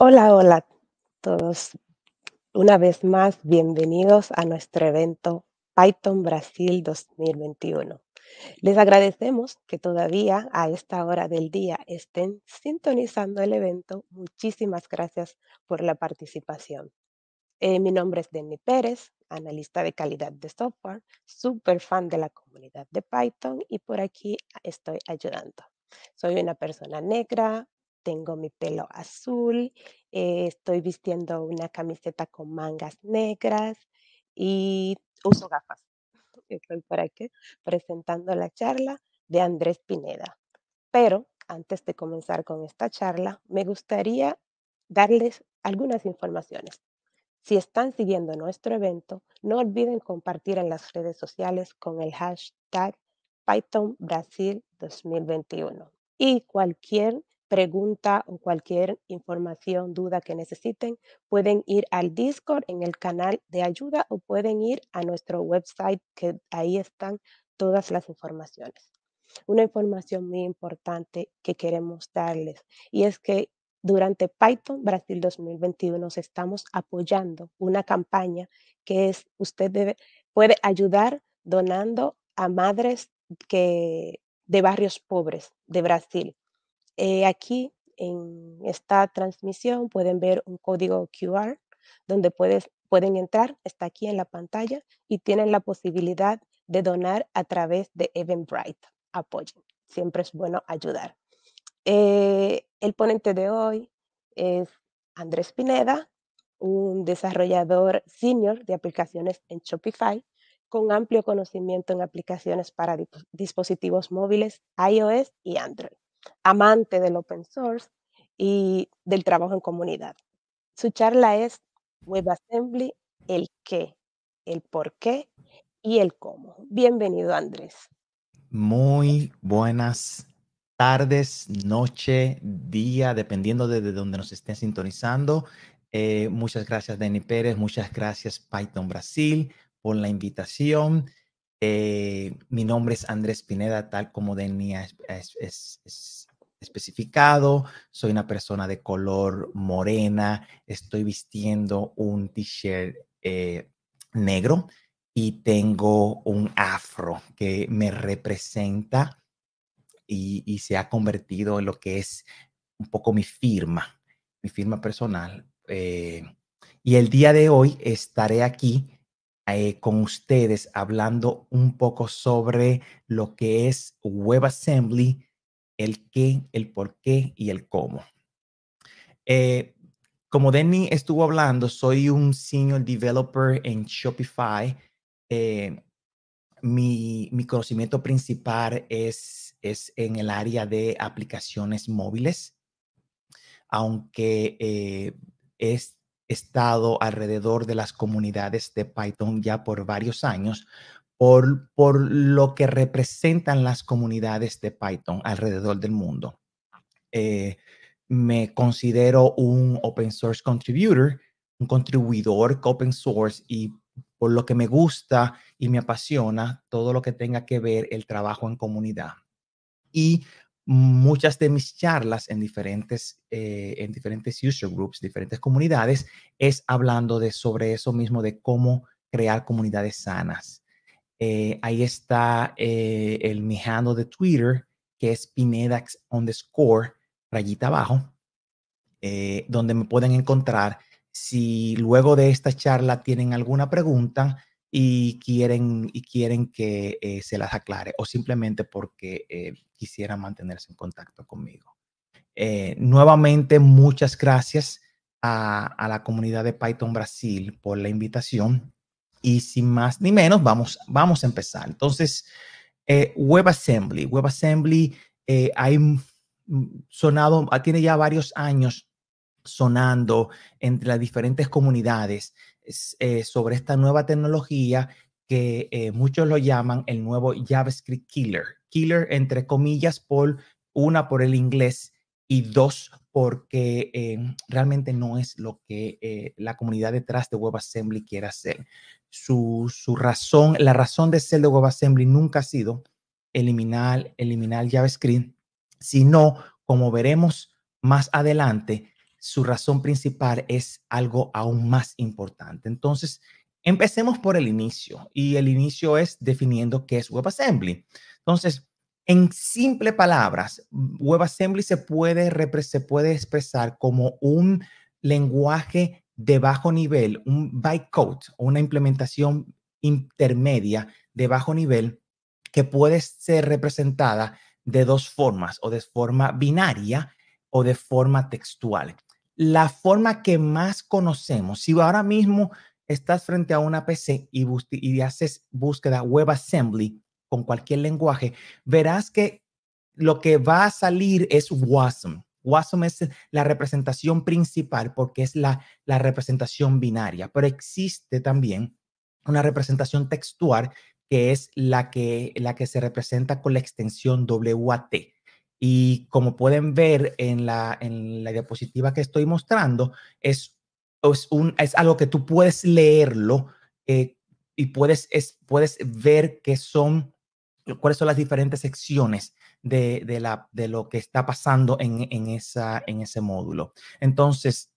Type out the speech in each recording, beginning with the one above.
Hola, hola a todos. Una vez más, bienvenidos a nuestro evento Python Brasil 2021. Les agradecemos que todavía a esta hora del día estén sintonizando el evento. Muchísimas gracias por la participación. Eh, mi nombre es Denny Pérez, analista de calidad de software, súper fan de la comunidad de Python y por aquí estoy ayudando. Soy una persona negra, tengo mi pelo azul, eh, estoy vistiendo una camiseta con mangas negras y uso gafas. Estoy por aquí presentando la charla de Andrés Pineda. Pero antes de comenzar con esta charla, me gustaría darles algunas informaciones. Si están siguiendo nuestro evento, no olviden compartir en las redes sociales con el hashtag Python Brasil 2021 y cualquier pregunta o cualquier información, duda que necesiten, pueden ir al Discord en el canal de ayuda o pueden ir a nuestro website que ahí están todas las informaciones. Una información muy importante que queremos darles y es que durante Python Brasil 2021 nos estamos apoyando una campaña que es usted puede ayudar donando a madres que, de barrios pobres de Brasil eh, aquí en esta transmisión pueden ver un código QR donde pueden entrar, está aquí en la pantalla y tienen la posibilidad de donar a través de Eventbrite. Apoyen, siempre es bueno ayudar. Eh, el ponente de hoy es Andrés Pineda, un desarrollador senior de aplicaciones en Shopify con amplio conocimiento en aplicaciones para dispositivos móviles iOS y Android amante del open source y del trabajo en comunidad. Su charla es WebAssembly, el qué, el por qué y el cómo. Bienvenido, Andrés. Muy buenas tardes, noche, día, dependiendo de, donde nos estén sintonizando. Eh, muchas gracias, Dani Pérez. Muchas gracias, Python Brasil, por la invitación. Eh, mi nombre es Andrés Pineda, tal como tenía es, especificado. Soy una persona de color morena. Estoy vistiendo un t-shirt eh, negro y tengo un afro que me representa y, se ha convertido en lo que es un poco mi firma, mi firma personal. Eh, y el día de hoy estaré aquí eh, con ustedes hablando un poco sobre lo que es WebAssembly, el qué, el por qué y el cómo. Eh, como Denny estuvo hablando, soy un senior developer en Shopify. Eh, mi, conocimiento principal es, es en el área de aplicaciones móviles, aunque es, estado alrededor de las comunidades de Python ya por varios años, por, por lo que representan las comunidades de Python alrededor del mundo. Eh, me considero un open source contributor, un contribuidor open source y por lo que me gusta y me apasiona todo lo que tenga que ver el trabajo en comunidad. Y muchas de mis charlas en diferentes, eh, en diferentes user groups, diferentes comunidades, es hablando de sobre eso mismo, de cómo crear comunidades sanas. Eh, ahí está eh, el mi handle de Twitter, que es Pinedax underscore, rayita abajo, donde me pueden encontrar. Si luego de esta charla tienen alguna pregunta, y quieren, y quieren que eh, se las aclare o simplemente porque eh, quisieran mantenerse en contacto conmigo. Eh, nuevamente, muchas gracias a, la comunidad de Python Brasil por la invitación y sin más ni menos, vamos, vamos a empezar. Entonces, WebAssembly. WebAssembly ha sonado, ah, tiene ya varios años sonando entre las diferentes comunidades eh, sobre esta nueva tecnología que eh, muchos lo llaman el nuevo JavaScript killer. Killer entre comillas por una por el inglés y dos porque em, realmente no es lo que eh, la comunidad detrás de WebAssembly quiere hacer. Su, razón, la razón de ser de WebAssembly nunca ha sido eliminar, eliminar JavaScript, sino, como veremos más adelante, su razón principal es algo aún más importante. Entonces, empecemos por el inicio y el inicio es definiendo qué es WebAssembly. Entonces, en simple palabras, WebAssembly se puede, se puede expresar como un lenguaje de bajo nivel, un bytecode o una implementación intermedia de bajo nivel que puede ser representada de dos formas, o de forma binaria o de forma textual la forma que más conocemos. Si ahora mismo estás frente a una PC y, y haces búsqueda WebAssembly con cualquier lenguaje, verás que lo que va a salir es WASM. WASM es la representación principal porque es la, la representación binaria, pero existe también una representación textual que es la que, la que se representa con la extensión WAT. Y como pueden ver en la, en la diapositiva que estoy mostrando, es, un, es algo que tú puedes leerlo eh, y puedes, puedes ver qué son, cuáles son las diferentes secciones de, la, de lo que está pasando en, esa, en ese módulo. Entonces,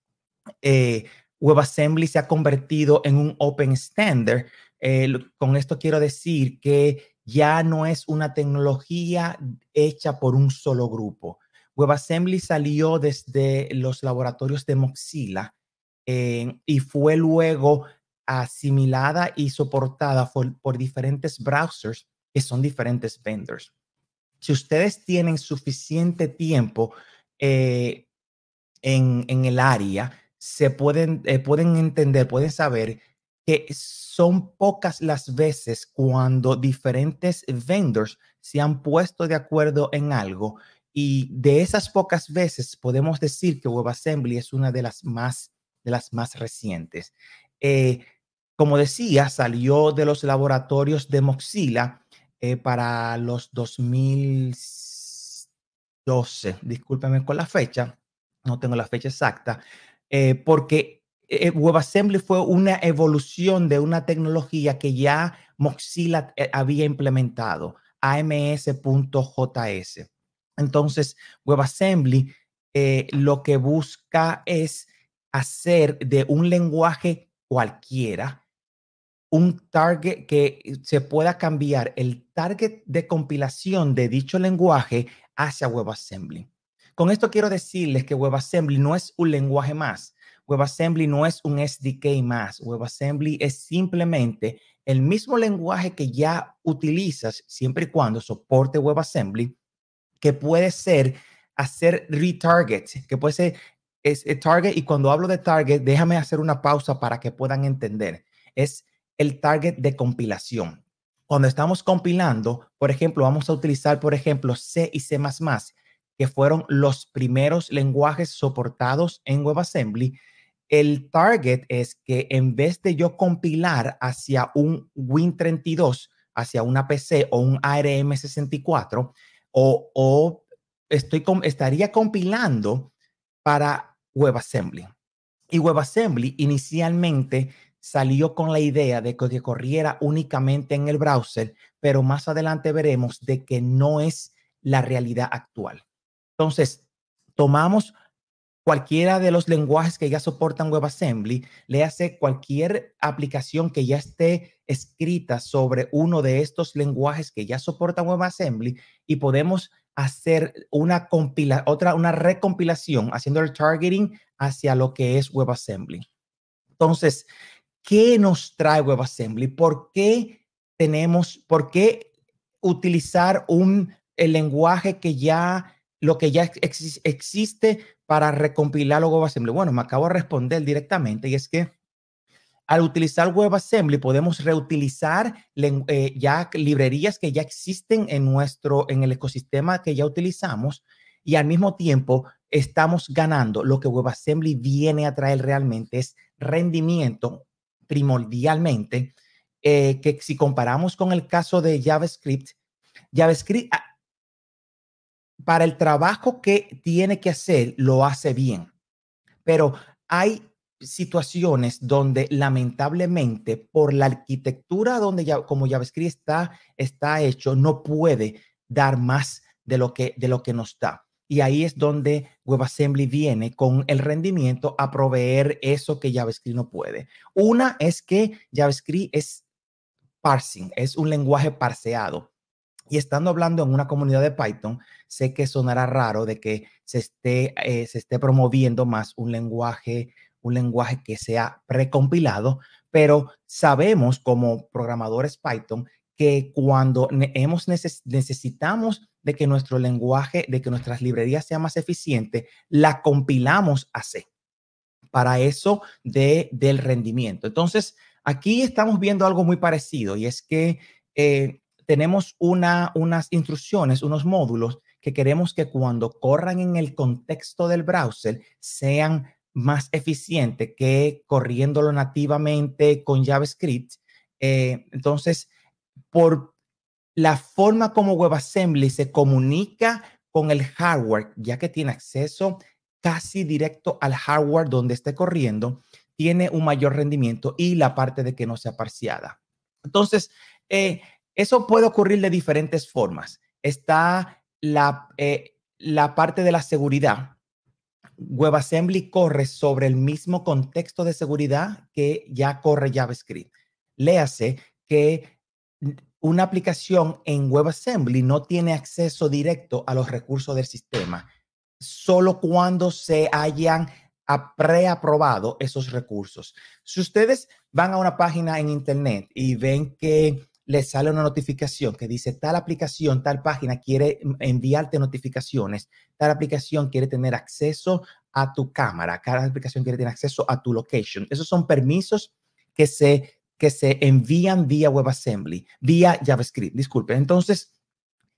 eh, WebAssembly se ha convertido en un open standard. Eh, con esto quiero decir que ya no es una tecnología hecha por un solo grupo. WebAssembly salió desde los laboratorios de Mozilla eh, y fue luego asimilada y soportada por, diferentes browsers que son diferentes vendors. Si ustedes tienen suficiente tiempo eh, en, el área, se pueden, eh, pueden entender, pueden saber son pocas las veces cuando diferentes vendors se han puesto de acuerdo en algo y de esas pocas veces podemos decir que WebAssembly es una de las más, de las más recientes. Eh, como decía, salió de los laboratorios de Mozilla eh, para los 2012, discúlpeme con la fecha, no tengo la fecha exacta, eh, porque eh, eh, WebAssembly fue una evolución de una tecnología que ya Mozilla eh, había implementado, AMS.js. Entonces, WebAssembly lo que busca es hacer de un lenguaje cualquiera un target que se pueda cambiar el target de compilación de dicho lenguaje hacia WebAssembly. Con esto quiero decirles que WebAssembly no es un lenguaje más, WebAssembly no es un SDK más. WebAssembly es simplemente el mismo lenguaje que ya utilizas siempre y cuando soporte WebAssembly, que puede ser hacer retarget, que puede ser es, eh, target. Y cuando hablo de target, déjame hacer una pausa para que puedan entender. Es el target de compilación. Cuando estamos compilando, por ejemplo, vamos a utilizar, por ejemplo, C y C++, que fueron los primeros lenguajes soportados en WebAssembly el target es que en vez de yo compilar hacia un Win32, hacia una PC o un ARM64, o, o estaría compilando para WebAssembly. Y WebAssembly inicialmente salió con la idea de que corriera únicamente en el browser, pero más adelante veremos de que no es la realidad actual. Entonces, tomamos cualquiera de los lenguajes que ya soportan WebAssembly, le hace cualquier aplicación que ya esté escrita sobre uno de estos lenguajes que ya soportan WebAssembly y podemos hacer una compila otra una recompilación haciendo el targeting hacia lo que es WebAssembly. Entonces, ¿qué nos trae WebAssembly? ¿Por qué tenemos por qué utilizar un el lenguaje que ya lo que ya existe para recompilar WebAssembly? Bueno, me acabo de responder directamente y es que al utilizar WebAssembly podemos reutilizar eh, ya librerías que ya existen en nuestro, en el ecosistema que ya utilizamos y al mismo tiempo estamos ganando. Lo que WebAssembly viene a traer realmente es rendimiento primordialmente, eh, que si comparamos con el caso de JavaScript, JavaScript ah, para el trabajo que tiene que hacer, lo hace bien. Pero hay situaciones donde lamentablemente por la arquitectura donde ya, como JavaScript está, hecho, no puede dar más de lo que, de lo que nos da. Y ahí es donde WebAssembly viene con el rendimiento a proveer eso que JavaScript no puede. Una es que JavaScript es parsing, es un lenguaje parseado. Y estando hablando en una comunidad de Python, sé que sonará raro de que se esté, eh, se esté promoviendo más un lenguaje, un lenguaje que sea precompilado, pero sabemos como programadores Python que cuando hemos necesitamos de que nuestro lenguaje, de que nuestras librerías sean más eficientes, la compilamos a C para eso de, del rendimiento. Entonces, aquí estamos viendo algo muy parecido y es que eh, tenemos unas instrucciones, unos módulos que queremos que cuando corran en el contexto del browser sean más eficientes que corriéndolo nativamente con JavaScript. Eh, entonces, por la forma como WebAssembly se comunica con el hardware, ya que tiene acceso casi directo al hardware donde esté corriendo, tiene un mayor rendimiento y la parte de que no sea parciada. Entonces, eh, eso puede ocurrir de diferentes formas. Está la, eh, la parte de la seguridad. WebAssembly corre sobre el mismo contexto de seguridad que ya corre JavaScript. Léase que una aplicación en WebAssembly no tiene acceso directo a los recursos del sistema, solo cuando se hayan preaprobado esos recursos. Si ustedes van a una página en Internet y ven que le sale una notificación que dice tal aplicación, tal página quiere enviarte notificaciones, tal aplicación quiere tener acceso a tu cámara, cada aplicación quiere tener acceso a tu location. Esos son permisos que se, que se envían vía WebAssembly, vía JavaScript, disculpe. Entonces,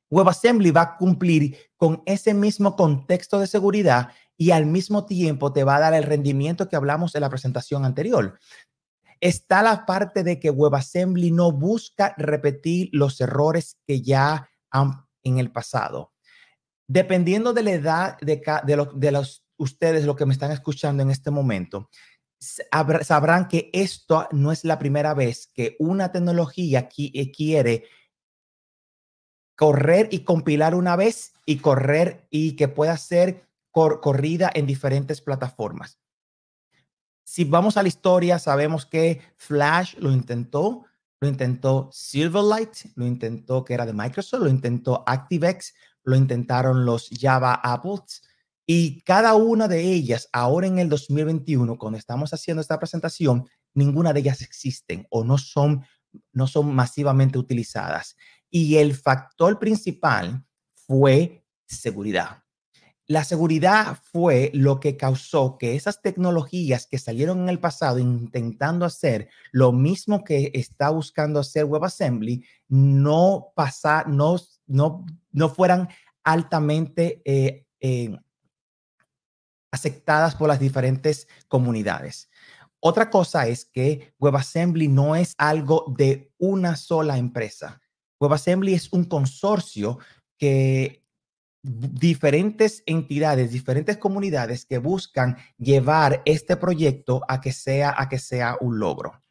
WebAssembly va a cumplir con ese mismo contexto de seguridad y al mismo tiempo te va a dar el rendimiento que hablamos en la presentación anterior está la parte de que WebAssembly no busca repetir los errores que ya han en el pasado. Dependiendo de la edad de, de, los, ustedes, lo que me están escuchando en este momento, sabrán que esto no es la primera vez que una tecnología eh, quiere correr y compilar una vez y correr y que pueda ser corrida en diferentes plataformas si vamos a la historia, sabemos que Flash lo intentó, lo intentó Silverlight, lo intentó que era de Microsoft, lo intentó ActiveX, lo intentaron los Java Apples y cada una de ellas ahora en el 2021, cuando estamos haciendo esta presentación, ninguna de ellas existen o no son, no son masivamente utilizadas. Y el factor principal fue seguridad. La seguridad fue lo que causó que esas tecnologías que salieron en el pasado intentando hacer lo mismo que está buscando hacer WebAssembly no no, no, no fueran altamente eh, eh, aceptadas por las diferentes comunidades. Otra cosa es que WebAssembly no es algo de una sola empresa. WebAssembly es un consorcio que diferentes entidades, diferentes comunidades que buscan llevar este proyecto a que sea, a que sea un logro.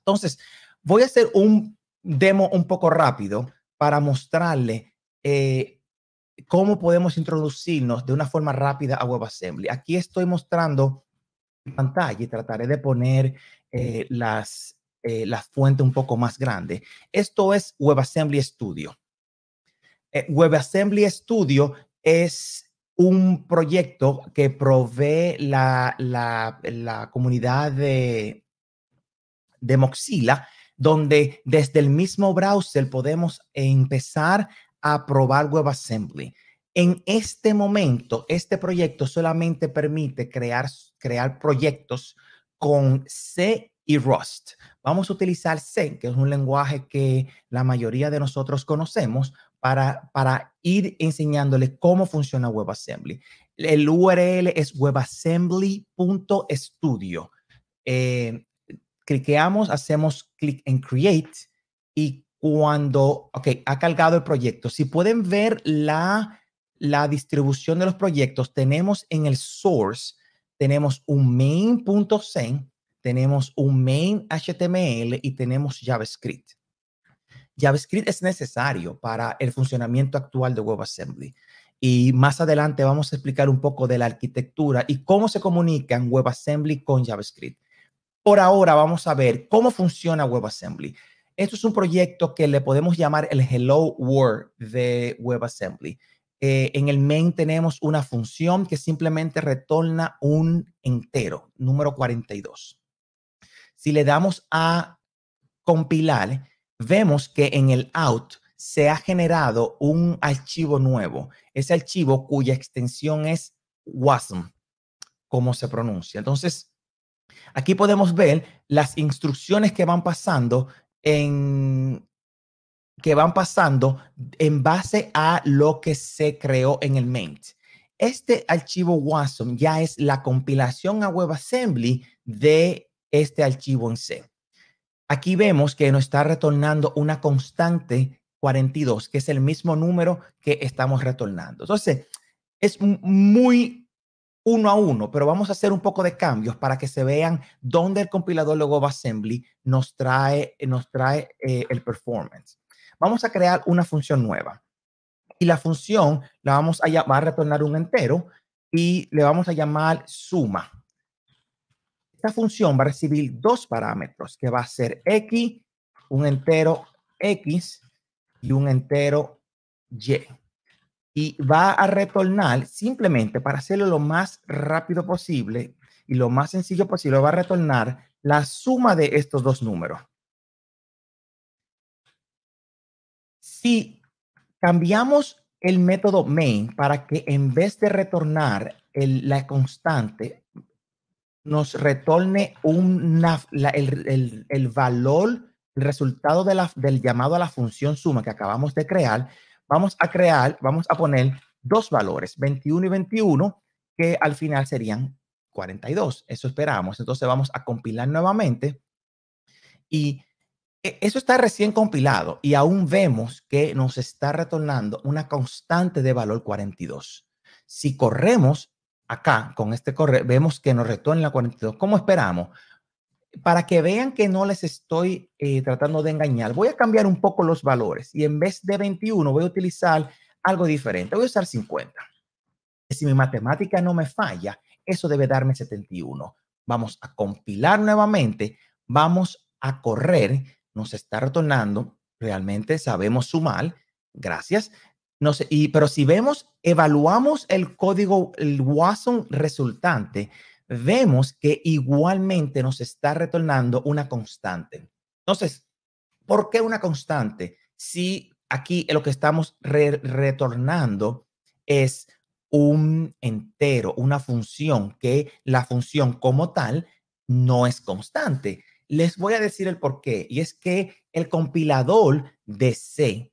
Entonces, voy a hacer un demo un poco rápido para mostrarle eh, cómo podemos introducirnos de una forma rápida a WebAssembly. Aquí estoy mostrando en pantalla y trataré de poner eh, las, eh, la fuente un poco más grande. Esto es WebAssembly Studio. Eh, WebAssembly Studio es un proyecto que provee la, comunidad de, de Moxila, donde desde el mismo browser podemos empezar a probar WebAssembly. En este momento, este proyecto solamente permite crear, crear proyectos con C y Rust. Vamos a utilizar C, que es un lenguaje que la mayoría de nosotros conocemos, para, ir enseñándoles cómo funciona WebAssembly. El URL es webassembly.studio. Eh, cliqueamos, hacemos clic en Create y cuando, ok, ha cargado el proyecto. Si pueden ver la, la distribución de los proyectos, tenemos en el source, tenemos un main.zen, tenemos un main HTML y tenemos JavaScript. JavaScript es necesario para el funcionamiento actual de WebAssembly. Y más adelante vamos a explicar un poco de la arquitectura y cómo se comunican WebAssembly con JavaScript. Por ahora vamos a ver cómo funciona WebAssembly. Esto es un proyecto que le podemos llamar el Hello World de WebAssembly. Eh, en el main tenemos una función que simplemente retorna un entero, número 42. Si le damos a compilar, vemos que en el out se ha generado un archivo nuevo, ese archivo cuya extensión es WASM, como se pronuncia. Entonces, aquí podemos ver las instrucciones que van pasando en que van pasando en base a lo que se creó en el main. Este archivo WASM ya es la compilación a WebAssembly de este archivo en C. Aquí vemos que nos está retornando una constante 42, que es el mismo número que estamos retornando. Entonces, es muy uno a uno, pero vamos a hacer un poco de cambios para que se vean dónde el compilador luego Assembly nos trae, nos trae eh, el performance. Vamos a crear una función nueva y la función la vamos a llamar, va a retornar un entero y le vamos a llamar suma. Esta función va a recibir dos parámetros, que va a ser x, un entero x y un entero y. Y va a retornar simplemente para hacerlo lo más rápido posible y lo más sencillo posible, va a retornar la suma de estos dos números. Si cambiamos el método main para que en vez de retornar la constante, nos retorne el, valor, el resultado de la, del llamado a la función suma que acabamos de crear, vamos a crear, vamos a poner dos valores, 21 y 21, que al final serían 42. Eso esperamos. Entonces vamos a compilar nuevamente y e, eso está recién compilado y aún vemos que nos está retornando una constante de valor 42. Si corremos acá con este correo, vemos que nos retorna la 42. ¿Cómo esperamos? Para que vean que no les estoy eh, tratando de engañar, voy a cambiar un poco los valores y en vez de 21 voy a utilizar algo diferente, voy a usar 50. Si mi matemática no me falla, eso debe darme 71. Vamos a compilar nuevamente, vamos a correr, nos está retornando, realmente sabemos sumar, gracias, no sé, y, pero si vemos, evaluamos el código, el Watson resultante, vemos que igualmente nos está retornando una constante. Entonces, ¿por qué una constante? Si aquí lo que estamos retornando es un entero, una función, que la función como tal no es constante. Les voy a decir el por qué, y es que el compilador de C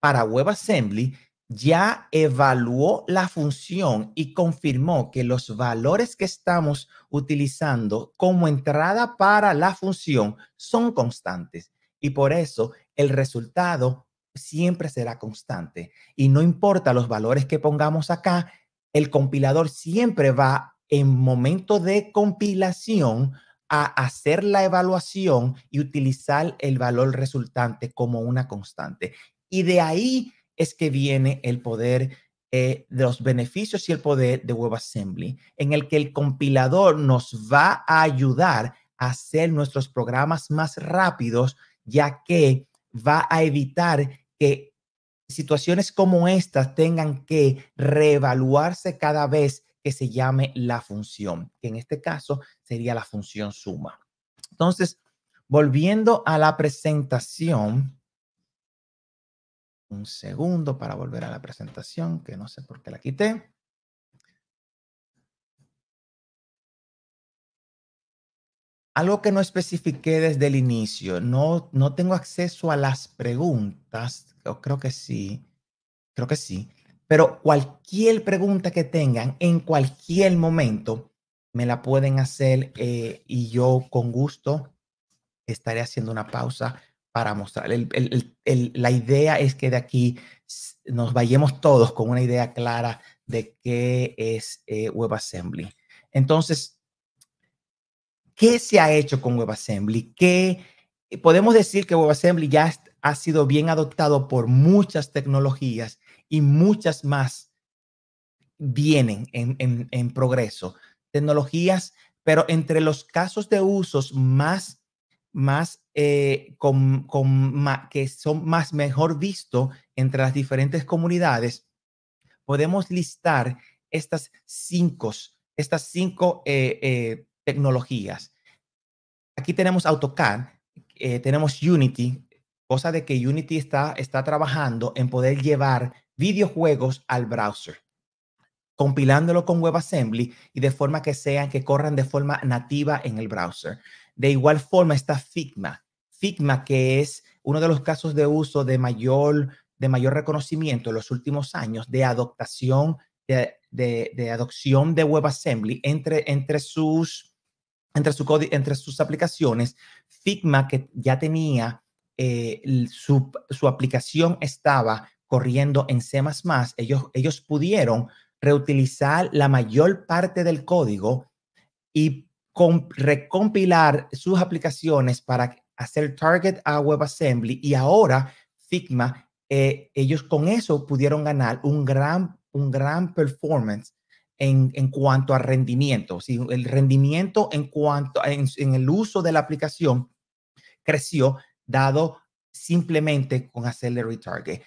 para WebAssembly ya evaluó la función y confirmó que los valores que estamos utilizando como entrada para la función son constantes y por eso el resultado siempre será constante. Y no importa los valores que pongamos acá, el compilador siempre va en momento de compilación a hacer la evaluación y utilizar el valor resultante como una constante. Y de ahí es que viene el poder eh, de los beneficios y el poder de WebAssembly, en el que el compilador nos va a ayudar a hacer nuestros programas más rápidos, ya que va a evitar que situaciones como estas tengan que reevaluarse cada vez que se llame la función, que en este caso sería la función suma. Entonces, volviendo a la presentación, un segundo para volver a la presentación, que no sé por qué la quité. Algo que no especifiqué desde el inicio, no, no tengo acceso a las preguntas, Yo creo que sí, creo que sí, pero cualquier pregunta que tengan en cualquier momento, me la pueden hacer eh, y yo con gusto estaré haciendo una pausa para mostrar. la idea es que de aquí nos vayamos todos con una idea clara de qué es eh, WebAssembly. Entonces, ¿qué se ha hecho con WebAssembly? ¿Qué, eh, podemos decir que WebAssembly ya ha sido bien adoptado por muchas tecnologías y muchas más vienen en, en progreso. Tecnologías, pero entre los casos de usos más, más eh, que son más mejor visto entre las diferentes comunidades, podemos listar estas cinco, estas cinco eh, eh, tecnologías. Aquí tenemos AutoCAD, tenemos Unity, cosa de que Unity está, está trabajando en poder llevar videojuegos al browser compilándolo con WebAssembly y de forma que sean que corran de forma nativa en el browser. De igual forma está Figma. Figma, que es uno de los casos de uso de mayor, de mayor reconocimiento en los últimos años de adoptación, de, de, adopción de WebAssembly entre, entre sus... Entre, su entre sus aplicaciones, Figma, que ya tenía eh, su, aplicación estaba corriendo en C++, ellos, ellos pudieron reutilizar la mayor parte del código y recompilar sus aplicaciones para hacer target a WebAssembly y ahora Figma, eh, ellos con eso pudieron ganar un gran, un gran performance en, en cuanto a rendimiento. El rendimiento en cuanto en, en el uso de la aplicación creció dado simplemente con hacerle target.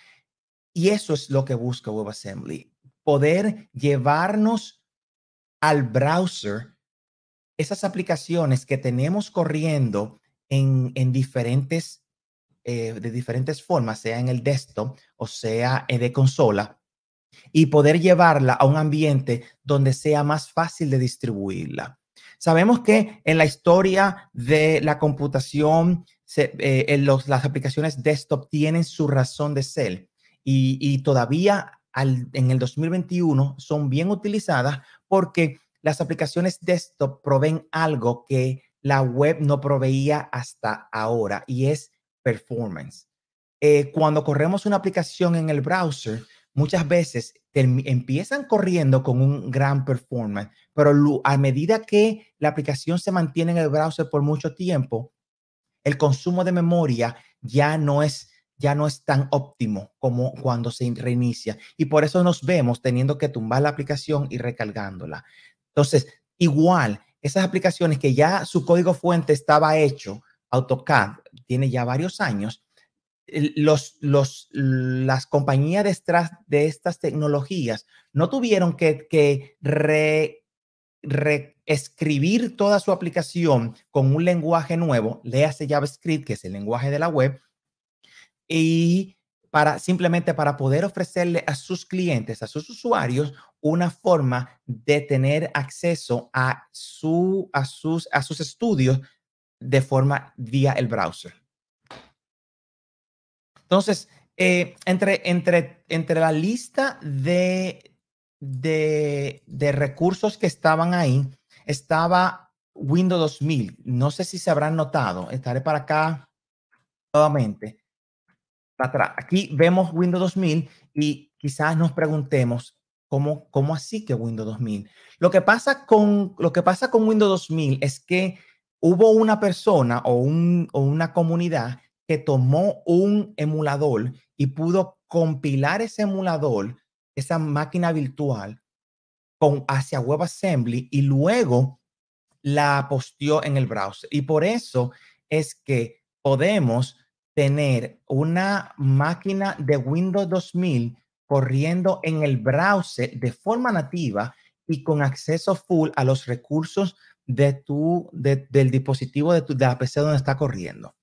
Y eso es lo que busca WebAssembly, poder llevarnos al browser esas aplicaciones que tenemos corriendo en, diferentes, eh, de diferentes formas, sea en el desktop o sea eh, de consola, y poder llevarla a un ambiente donde sea más fácil de distribuirla. Sabemos que en la historia de la computación, eh, las aplicaciones desktop tienen su razón de ser y, todavía en el 2021 son bien utilizadas porque las aplicaciones desktop proveen algo que la web no proveía hasta ahora y es performance. Eh, cuando corremos una aplicación en el browser, muchas veces empiezan corriendo con un gran performance, pero a medida que la aplicación se mantiene en el browser por mucho tiempo, el consumo de memoria ya no es ya no es tan óptimo como cuando se reinicia y por eso nos vemos teniendo que tumbar la aplicación y recargándola. Entonces, igual, esas aplicaciones que ya su código fuente estaba hecho, AutoCAD tiene ya varios años, los, los, las compañías detrás de estas tecnologías no tuvieron que, que re, reescribir toda su aplicación con un lenguaje nuevo, léase JavaScript, que es el lenguaje de la web, y para simplemente para poder ofrecerle a sus clientes, a sus usuarios, una forma de tener acceso a, su, a, sus, estudios de forma vía el browser. Entonces, eh, entre, entre, entre la lista de, de, de recursos que estaban ahí, estaba Windows 2000. No sé si se habrán notado. Estaré para acá nuevamente. Aquí vemos Windows 2000 y quizás nos preguntemos, ¿cómo, cómo así que Windows 2000? Lo que, pasa con, lo que pasa con Windows 2000 es que hubo una persona o, una comunidad que tomó un emulador y pudo compilar ese emulador, esa máquina virtual, con, hacia WebAssembly y luego la posteó en el browser. Y por eso es que podemos tener una máquina de Windows 2000 corriendo en el browser de forma nativa y con acceso full a los recursos de tu, del dispositivo de, tu, de la PC donde está corriendo.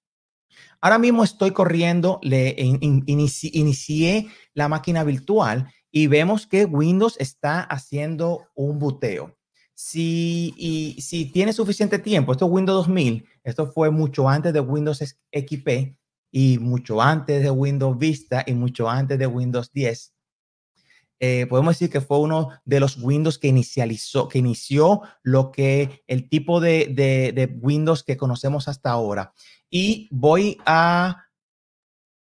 Ahora mismo estoy corriendo, le inicié la máquina virtual y vemos que Windows está haciendo un boteo. Si, si tiene suficiente tiempo, esto es Windows 2000, esto fue mucho antes de Windows XP, y mucho antes de Windows Vista y mucho antes de Windows 10. Eh, podemos decir que fue uno de los Windows que inicializó, que inició lo que el tipo de, Windows que conocemos hasta ahora. Y voy a,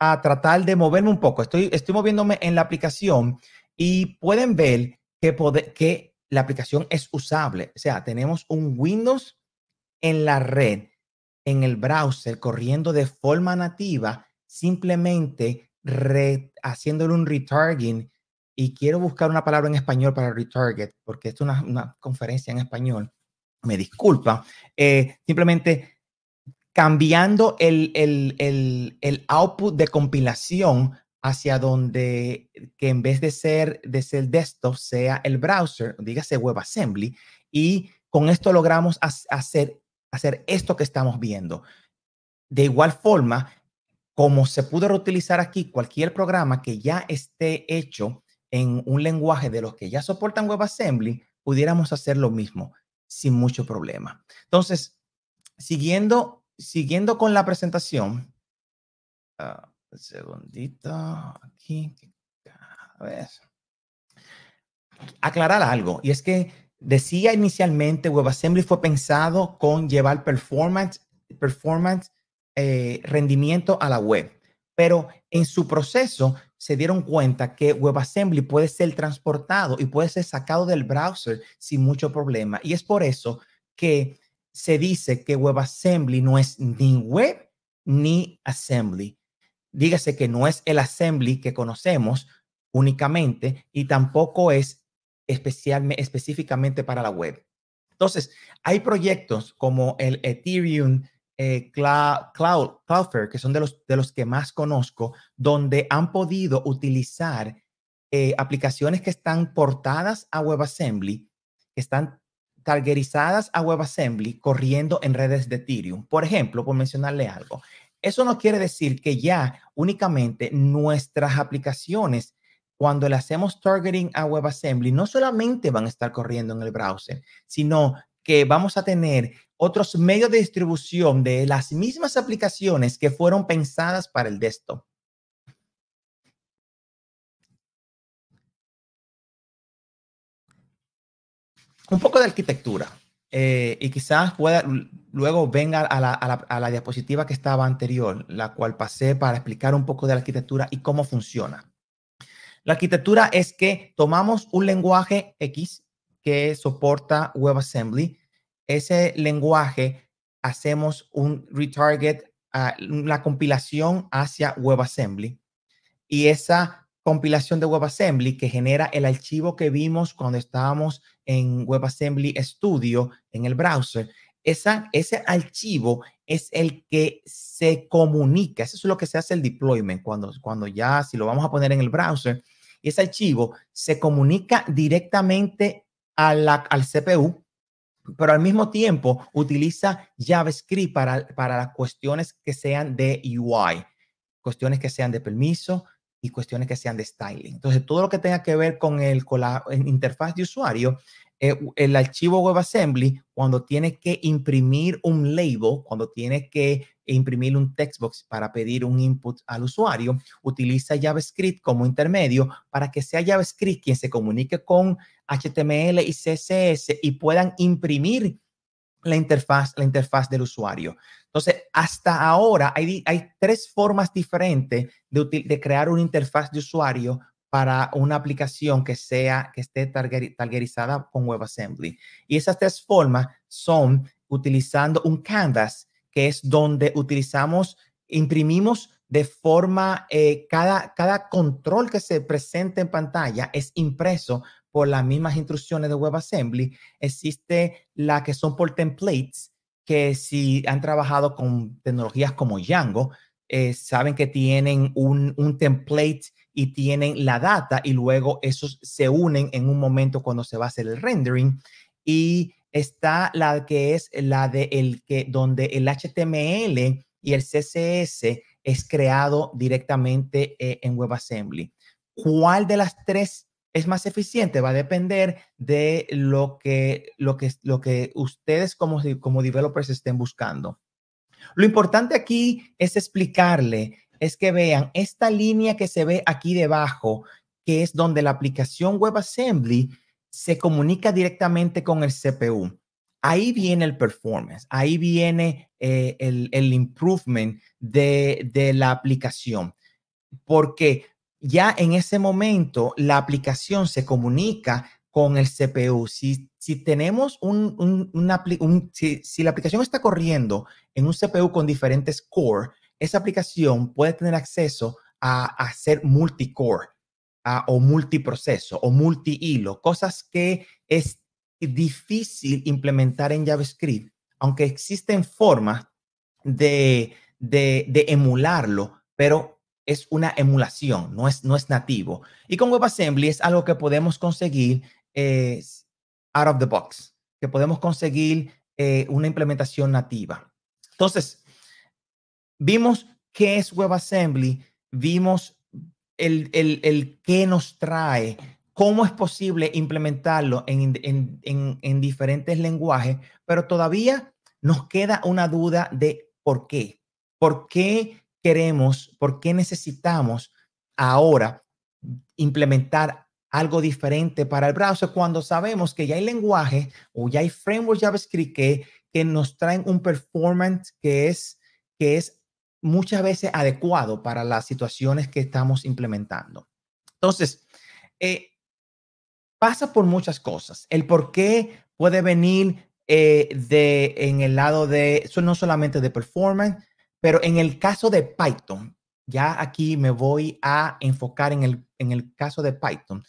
a, tratar de moverme un poco. Estoy, estoy moviéndome en la aplicación y pueden ver que, que la aplicación es usable. O sea, tenemos un Windows en la red en el browser corriendo de forma nativa, simplemente haciéndole un retargeting. Y quiero buscar una palabra en español para retarget, porque esto es una, una conferencia en español. Me disculpa. Eh, simplemente cambiando el, output de compilación hacia donde, que en vez de ser, de ser desktop, sea el browser, dígase WebAssembly. Y con esto logramos hacer hacer esto que estamos viendo. De igual forma, como se pudo reutilizar aquí cualquier programa que ya esté hecho en un lenguaje de los que ya soportan WebAssembly, pudiéramos hacer lo mismo sin mucho problema. Entonces, siguiendo, siguiendo con la presentación, ah, segundito, aquí, a ver, aclarar algo, y es que Decía inicialmente, WebAssembly fue pensado con llevar performance, performance eh, rendimiento a la web, pero en su proceso se dieron cuenta que WebAssembly puede ser transportado y puede ser sacado del browser sin mucho problema. Y es por eso que se dice que WebAssembly no es ni web ni assembly. Dígase que no es el assembly que conocemos únicamente y tampoco es especialmente, específicamente para la web. Entonces, hay proyectos como el Ethereum eh, Cloud, que son de los, de los que más conozco, donde han podido utilizar eh, aplicaciones que están portadas a WebAssembly, que están targuerizadas a WebAssembly corriendo en redes de Ethereum. Por ejemplo, por mencionarle algo, eso no quiere decir que ya únicamente nuestras aplicaciones cuando le hacemos targeting a WebAssembly, no solamente van a estar corriendo en el browser, sino que vamos a tener otros medios de distribución de las mismas aplicaciones que fueron pensadas para el desktop. Un poco de arquitectura. Eh, y quizás pueda, luego venga a la, diapositiva que estaba anterior, la cual pasé para explicar un poco de la arquitectura y cómo funciona. La arquitectura es que tomamos un lenguaje X que soporta WebAssembly. Ese lenguaje hacemos un retarget, la ah, compilación hacia WebAssembly. Y esa compilación de WebAssembly que genera el archivo que vimos cuando estábamos en WebAssembly Studio en el browser. ese archivo es el que se comunica. Eso es lo que se hace el deployment. Cuando, cuando ya, si lo vamos a poner en el browser, y ese archivo se comunica directamente a la, al CPU, pero al mismo tiempo utiliza JavaScript para, para las cuestiones que sean de UI, cuestiones que sean de permiso y cuestiones que sean de styling. Entonces, todo lo que tenga que ver con, el, con la interfaz de usuario, eh, el archivo WebAssembly, cuando tiene que imprimir un label, cuando tiene que e imprimir un textbox para pedir un input al usuario, utiliza JavaScript como intermedio para que sea JavaScript quien se comunique con HTML y CSS y puedan imprimir la interfaz, la interfaz del usuario. Entonces, hasta ahora hay, hay tres formas diferentes de, de crear una interfaz de usuario para una aplicación que sea que esté targuerizada con WebAssembly. Y esas tres formas son utilizando un canvas que es donde utilizamos, imprimimos de forma, eh, cada, cada control que se presenta en pantalla es impreso por las mismas instrucciones de WebAssembly. Existe la que son por templates, que si han trabajado con tecnologías como Django, eh, saben que tienen un, un template y tienen la data y luego esos se unen en un momento cuando se va a hacer el rendering. Y está la que es la de el que donde el HTML y el CSS es creado directamente eh, en WebAssembly. ¿Cuál de las tres es más eficiente? Va a depender de lo que, lo que, lo que ustedes como, como developers estén buscando. Lo importante aquí es explicarle, es que vean esta línea que se ve aquí debajo, que es donde la aplicación WebAssembly se comunica directamente con el CPU. Ahí viene el performance, ahí viene eh, el, improvement de, la aplicación, porque ya en ese momento la aplicación se comunica con el CPU. Si, tenemos un, un, si, la aplicación está corriendo en un CPU con diferentes core, esa aplicación puede tener acceso a, a hacer multicore Ah, o multiproceso o multihilo, cosas que es difícil implementar en JavaScript, aunque existen formas de, emularlo, pero es una emulación, no es, no es nativo. Y con WebAssembly es algo que podemos conseguir eh, out of the box, que podemos conseguir eh, una implementación nativa. Entonces, vimos qué es WebAssembly, vimos el, el, qué nos trae, cómo es posible implementarlo en, en, diferentes lenguajes, pero todavía nos queda una duda de por qué. ¿Por qué queremos, por qué necesitamos ahora implementar algo diferente para el browser cuando sabemos que ya hay lenguaje o ya hay frameworks JavaScript que, que nos traen un performance que es, que es muchas veces adecuado para las situaciones que estamos implementando. Entonces, eh, pasa por muchas cosas. El por qué puede venir eh, de, en el lado de, no solamente de performance, pero en el caso de Python, ya aquí me voy a enfocar en el, en el caso de Python.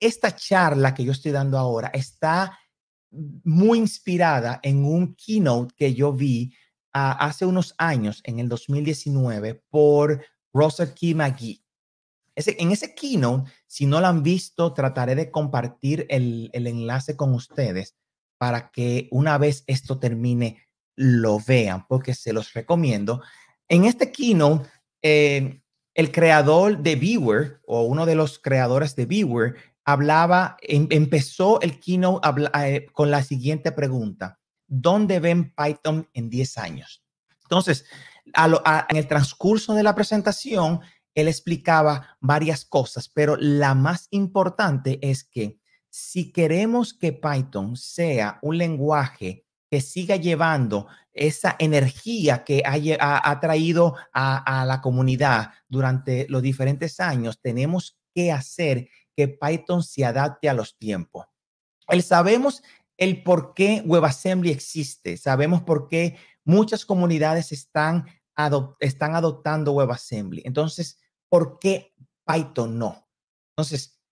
Esta charla que yo estoy dando ahora está mm, muy inspirada en un keynote que yo vi hace unos años, en el 2019, por Russell Key McGee. en ese keynote, si no lo han visto, trataré de compartir el, enlace con ustedes para que una vez esto termine, lo vean, porque se los recomiendo. En este keynote, eh, el creador de Viewer, o uno de los creadores de Viewer, hablaba, em, empezó el keynote eh, con la siguiente pregunta dónde ven Python en 10 años. Entonces, en el transcurso de la presentación, él explicaba varias cosas, pero la más importante es que si queremos que Python sea un lenguaje que siga llevando esa energía que ha, traído a, a la comunidad durante los diferentes años, tenemos que hacer que Python se adapte a los tiempos. El sabemos el por qué WebAssembly existe. Sabemos por qué muchas comunidades están, están adoptando WebAssembly. Entonces, ¿por qué Python no? Entonces,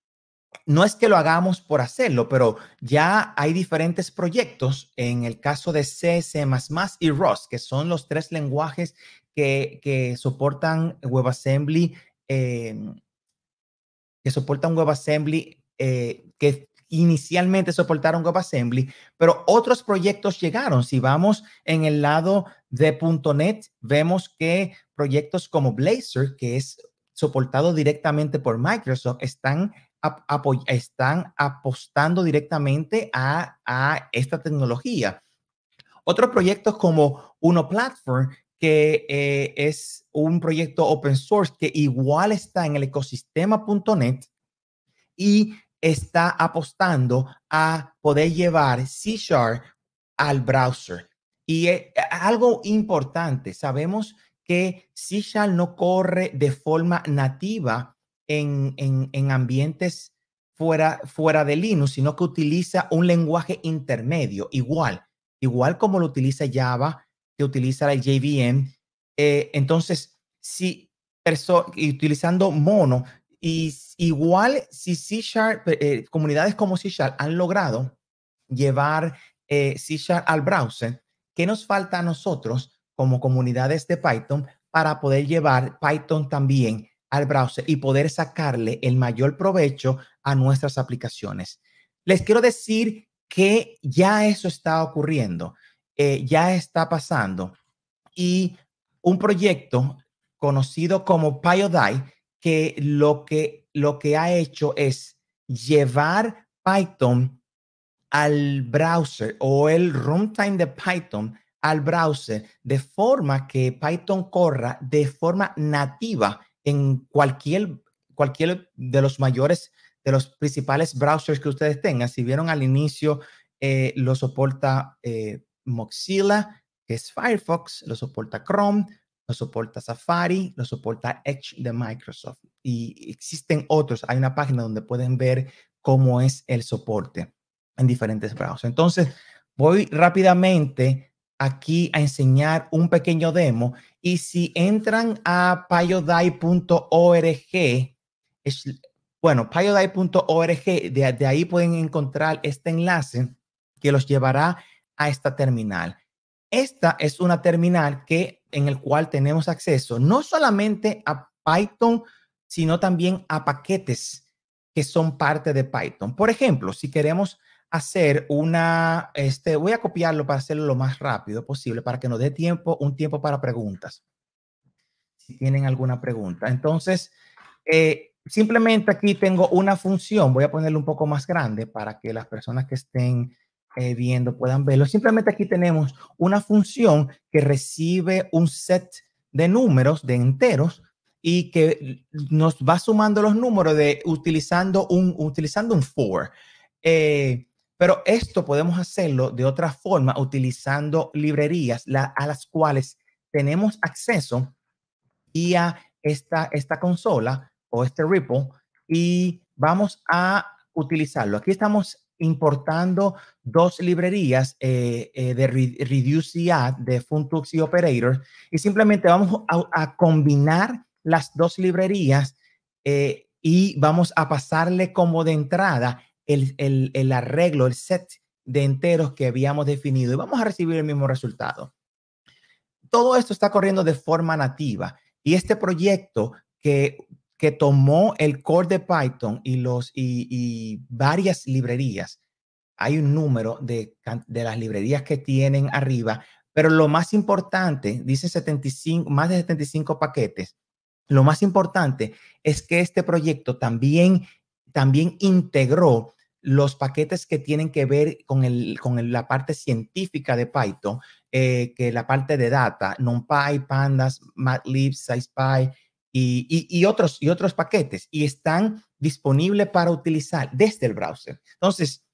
no es que lo hagamos por hacerlo, pero ya hay diferentes proyectos en el caso de C, C++ y ROS, que son los tres lenguajes que, soportan WebAssembly, que soportan WebAssembly, eh, que eh, inicialmente soportaron Assembly, pero otros proyectos llegaron. Si vamos en el lado de .NET, vemos que proyectos como Blazor, que es soportado directamente por Microsoft, están, están apostando directamente a, esta tecnología. Otros proyectos como Uno Platform, que eh, es un proyecto open source que igual está en el ecosistema .NET y está apostando a poder llevar C Sharp al browser. Y eh, algo importante, sabemos que C Sharp no corre de forma nativa en, ambientes fuera, fuera de Linux, sino que utiliza un lenguaje intermedio, igual, igual como lo utiliza Java, que utiliza la JVM. Eh, entonces, si utilizando mono, igual si C Sharp, eh, eh, comunidades como C Sharp han logrado llevar eh, C Sharp al browser, ¿qué nos falta a nosotros como comunidades de Python para poder llevar Python también al browser y poder sacarle el mayor provecho a nuestras aplicaciones? Les quiero decir que ya eso está ocurriendo, ya está pasando. Y un proyecto conocido como Pyodide, que lo que, lo que ha hecho es llevar Python al browser o el runtime de Python al browser de forma que Python corra de forma nativa en cualquier, cualquier de los mayores, de los principales browsers que ustedes tengan. Si vieron al inicio, eh, lo soporta eh, Mozilla, que es Firefox, lo soporta Chrome, lo soporta Safari, lo soporta Edge de Microsoft y existen otros. Hay una página donde pueden ver cómo es el soporte en diferentes browsers. Entonces, voy rápidamente aquí a enseñar un pequeño demo y si entran a payodai.org, bueno, payodai.org, de ahí pueden encontrar este enlace que los llevará a esta terminal. Esta es una terminal que en el cual tenemos acceso no solamente a Python, sino también a paquetes que son parte de Python. Por ejemplo, si queremos hacer una, este, voy a copiarlo para hacerlo lo más rápido posible, para que nos dé tiempo, un tiempo para preguntas. Si tienen alguna pregunta. Entonces, eh, simplemente aquí tengo una función, voy a ponerlo un poco más grande para que las personas que estén eh, viendo, puedan verlo. Simplemente aquí tenemos una función que recibe un set de números, de enteros, y que nos va sumando los números de, utilizando un, utilizando un for. Eh, pero esto podemos hacerlo de otra forma, utilizando librerías a las cuales tenemos acceso y a esta, esta consola o este Ripple y vamos a utilizarlo. Aquí estamos importando dos librerías eh, eh, de Reduce de Funtux y Operator, y simplemente vamos a, combinar las dos librerías eh, y vamos a pasarle como de entrada el, el arreglo, el set de enteros que habíamos definido y vamos a recibir el mismo resultado. Todo esto está corriendo de forma nativa y este proyecto que que tomó el core de Python y, los, y, varias librerías. Hay un número de, las librerías que tienen arriba, pero lo más importante, dice 75, más de 75 paquetes, lo más importante es que este proyecto también, también integró los paquetes que tienen que ver con, el, con la parte científica de Python, eh, que la parte de data, NumPy, Pandas, Matplotlib SciPy, y, otros, y otros paquetes y están disponibles para utilizar desde el browser. Entonces,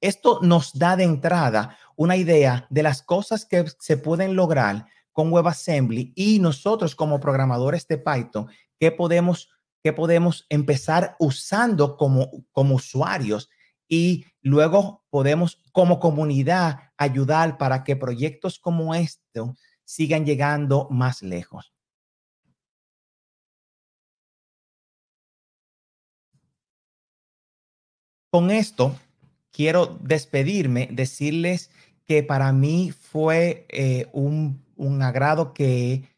esto nos da de entrada una idea de las cosas que se pueden lograr con WebAssembly y nosotros como programadores de Python, que podemos, que podemos empezar usando como, como usuarios y luego podemos como comunidad ayudar para que proyectos como este sigan llegando más lejos. Con esto quiero despedirme, decirles que para mí fue eh, un, agrado que,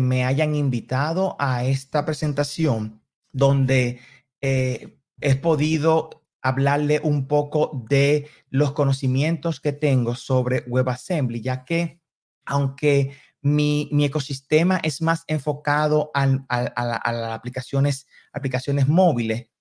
me hayan invitado a esta presentación donde eh, he podido hablarle un poco de los conocimientos que tengo sobre WebAssembly, ya que aunque mi, ecosistema es más enfocado a, a, las aplicaciones, aplicaciones móviles,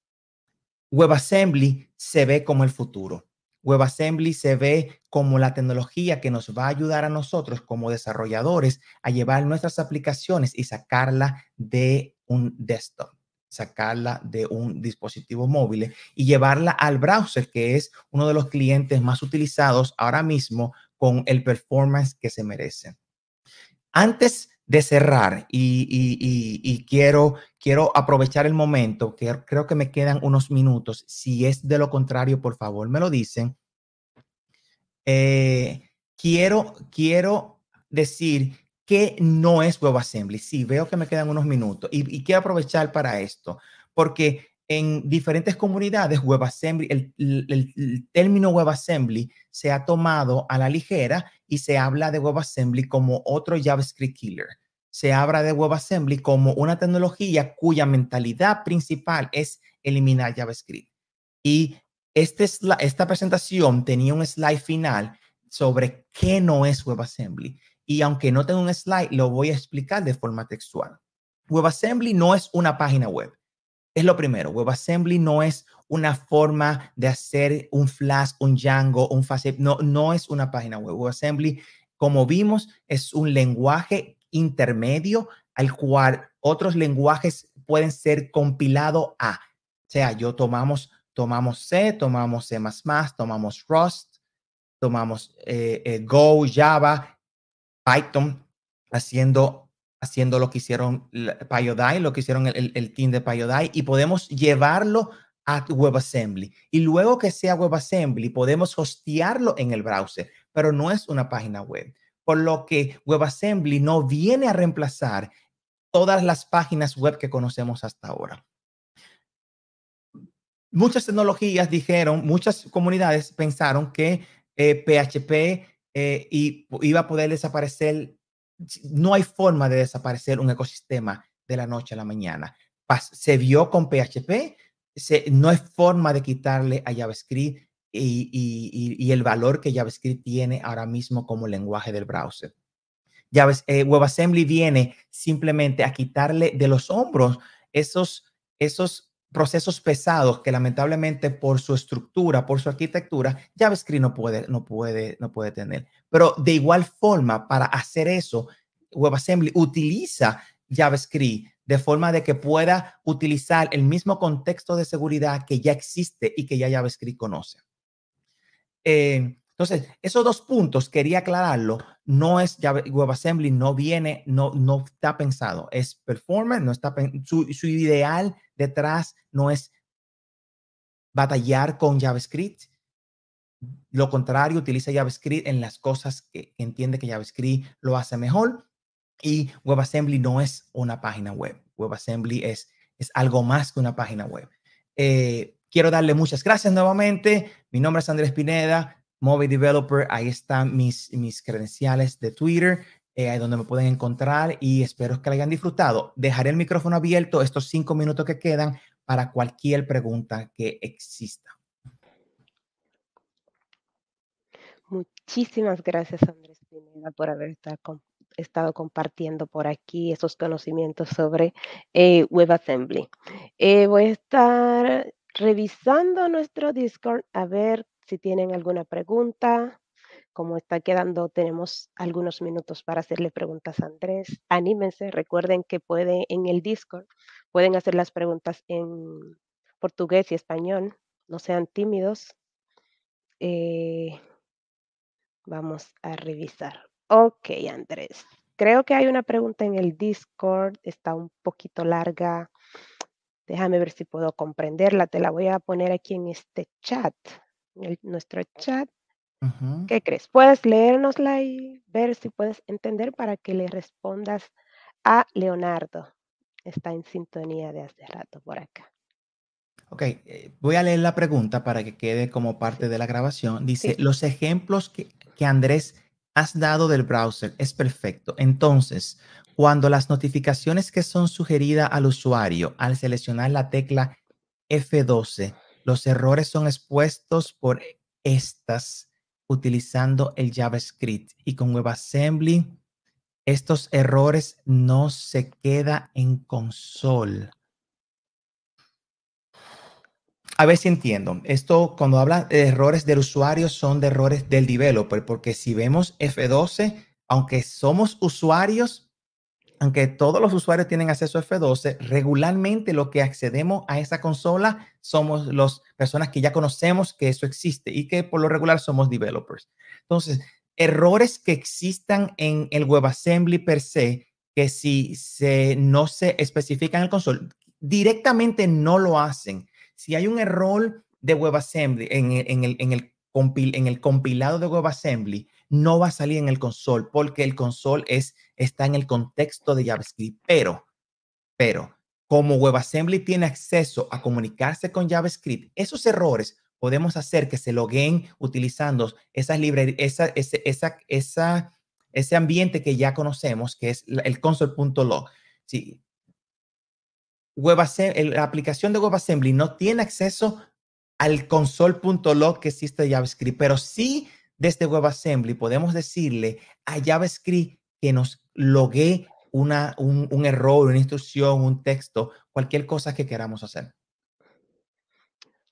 WebAssembly se ve como el futuro. WebAssembly se ve como la tecnología que nos va a ayudar a nosotros como desarrolladores a llevar nuestras aplicaciones y sacarla de un desktop, sacarla de un dispositivo móvil y llevarla al browser, que es uno de los clientes más utilizados ahora mismo con el performance que se merece. Antes de cerrar y, quiero, quiero aprovechar el momento, que creo que me quedan unos minutos. Si es de lo contrario, por favor, me lo dicen. Eh, quiero, quiero decir que no es WebAssembly. Sí, veo que me quedan unos minutos y, quiero aprovechar para esto, porque en diferentes comunidades, WebAssembly, el, término WebAssembly se ha tomado a la ligera y se habla de WebAssembly como otro JavaScript killer. Se habla de WebAssembly como una tecnología cuya mentalidad principal es eliminar JavaScript. Y este esta presentación tenía un slide final sobre qué no es WebAssembly. Y aunque no tengo un slide, lo voy a explicar de forma textual. WebAssembly no es una página web. Es lo primero, WebAssembly no es una forma de hacer un Flask, un Django, un Facet, no, no es una página web. WebAssembly, como vimos, es un lenguaje intermedio al cual otros lenguajes pueden ser compilados a. O sea, yo tomamos, tomamos C, tomamos C++, tomamos Rust, tomamos eh, eh, Go, Java, Python, haciendo haciendo lo que hicieron Pyodai, lo que hicieron el, team de Pyodai, y podemos llevarlo a WebAssembly. Y luego que sea WebAssembly, podemos hostearlo en el browser, pero no es una página web. Por lo que WebAssembly no viene a reemplazar todas las páginas web que conocemos hasta ahora. Muchas tecnologías dijeron, muchas comunidades pensaron que PHP eh, eh, iba a poder desaparecer no hay forma de desaparecer un ecosistema de la noche a la mañana. se vio con PHP, no hay forma de quitarle a JavaScript y, el valor que JavaScript tiene ahora mismo como lenguaje del browser. Eh, WebAssembly viene simplemente a quitarle de los hombros esos, esos procesos pesados que lamentablemente por su estructura, por su arquitectura, JavaScript no puede, no puede, no puede tener. Pero de igual forma, para hacer eso, WebAssembly utiliza JavaScript de forma de que pueda utilizar el mismo contexto de seguridad que ya existe y que ya JavaScript conoce. Eh, entonces, esos dos puntos quería aclararlo. No es WebAssembly, no viene, no, no está pensado. Es performance, no está su, su ideal detrás no es batallar con JavaScript. Lo contrario, utiliza JavaScript en las cosas que entiende que JavaScript lo hace mejor. Y WebAssembly no es una página web. WebAssembly es, es algo más que una página web. Eh, quiero darle muchas gracias nuevamente. Mi nombre es Andrés Pineda, Mobile Developer. Ahí están mis, mis credenciales de Twitter eh, donde me pueden encontrar y espero que lo hayan disfrutado. Dejaré el micrófono abierto estos cinco minutos que quedan para cualquier pregunta que exista. Muchísimas gracias, Andrés Pineda, por haber estado, compartiendo por aquí esos conocimientos sobre eh, WebAssembly. Eh, voy a estar revisando nuestro Discord a ver si tienen alguna pregunta como está quedando, tenemos algunos minutos para hacerle preguntas a Andrés. Anímense, recuerden que pueden en el Discord, pueden hacer las preguntas en portugués y español. No sean tímidos. Eh, vamos a revisar. Ok, Andrés. Creo que hay una pregunta en el Discord. Está un poquito larga. Déjame ver si puedo comprenderla. Te la voy a poner aquí en este chat, en nuestro chat. ¿Qué crees? Puedes leérnosla y ver si puedes entender para que le respondas a Leonardo. Está en sintonía de hace rato por acá. Ok, eh, voy a leer la pregunta para que quede como parte de la grabación. Dice, los ejemplos que, que Andrés has dado del browser es perfecto. Entonces, cuando las notificaciones que son sugeridas al usuario al seleccionar la tecla F12, los errores son expuestos por estas utilizando el JavaScript y con WebAssembly estos errores no se queda en console. A ver si entiendo. Esto cuando habla de errores del usuario son de errores del developer, porque si vemos F12, aunque somos usuarios, aunque todos los usuarios tienen acceso a F12, regularmente lo que accedemos a esa consola somos las personas que ya conocemos que eso existe y que por lo regular somos developers. Entonces, errores que existan en el WebAssembly per se, que si se, no se especifica en el console, directamente no lo hacen. Si hay un error de WebAssembly en, en, el, en, el, en el compilado de WebAssembly, no va a salir en el console porque el console es, está en el contexto de JavaScript, pero, pero como WebAssembly tiene acceso a comunicarse con JavaScript, esos errores podemos hacer que se loguen utilizando esa, ese, esa, ese ambiente que ya conocemos, que es el console.log. Sí. la aplicación de WebAssembly no tiene acceso al console.log que existe de JavaScript, pero sí desde WebAssembly podemos decirle a ah, JavaScript que nos logue una, un, error, una instrucción, un texto, cualquier cosa que queramos hacer.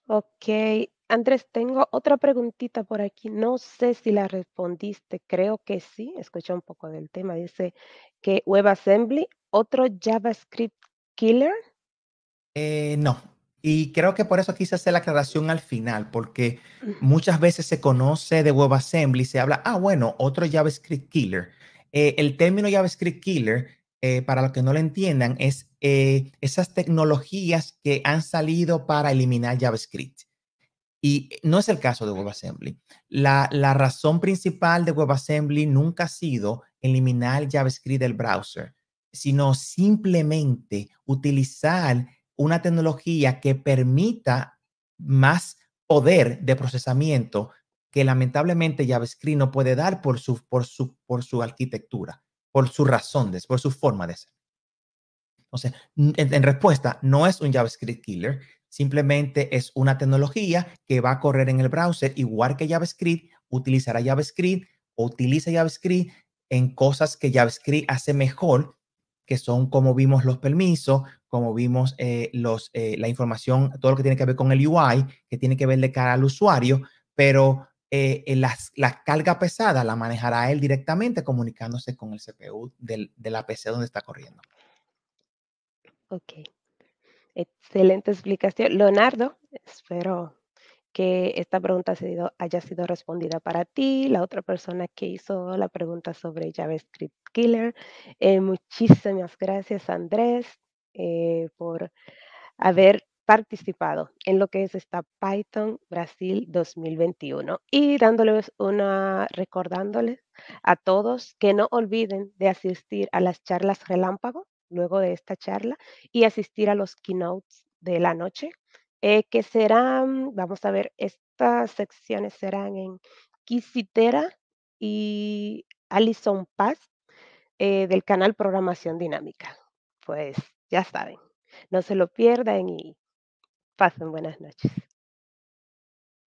Ok. Andrés, tengo otra preguntita por aquí. No sé si la respondiste, creo que sí. Escuché un poco del tema. Dice que WebAssembly, otro JavaScript killer. Eh, no, y creo que por eso quise hacer la aclaración al final, porque muchas veces se conoce de WebAssembly, se habla, ah, bueno, otro JavaScript killer. Eh, el término JavaScript killer, eh, para los que no lo entiendan, es eh, esas tecnologías que han salido para eliminar JavaScript. Y no es el caso de WebAssembly. La, la, razón principal de WebAssembly nunca ha sido eliminar JavaScript del browser, sino simplemente utilizar una tecnología que permita más poder de procesamiento que lamentablemente JavaScript no puede dar por su, por su, por su arquitectura, por su razón, por su forma de ser. Entonces, en, en respuesta, no es un JavaScript killer, simplemente es una tecnología que va a correr en el browser igual que JavaScript, utilizará JavaScript o utiliza JavaScript en cosas que JavaScript hace mejor, que son como vimos los permisos, como vimos eh, los, eh, la información, todo lo que tiene que ver con el UI, que tiene que ver de cara al usuario, pero eh, la carga pesada la manejará él directamente comunicándose con el CPU de la PC donde está corriendo. Ok. Excelente explicación. Leonardo, espero que esta pregunta haya sido respondida para ti, la otra persona que hizo la pregunta sobre JavaScript Killer. muchísimas gracias, Andrés. Eh, por haber participado en lo que es esta Python Brasil 2021 y dándoles una, recordándoles a todos que no olviden de asistir a las charlas relámpago luego de esta charla y asistir a los keynotes de la noche, eh, que serán, vamos a ver, estas secciones serán en Quisitera y Alison Paz eh, del canal Programación Dinámica. Pues ya saben, no se lo pierdan y pasen buenas noches.